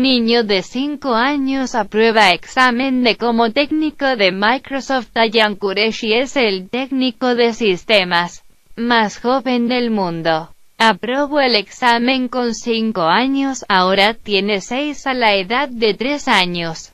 Niño de 5 años aprueba examen de como técnico de Microsoft. Ayan Kureshi es el técnico de sistemas más joven del mundo. Aprobó el examen con 5 años, ahora tiene 6 a la edad de 3 años.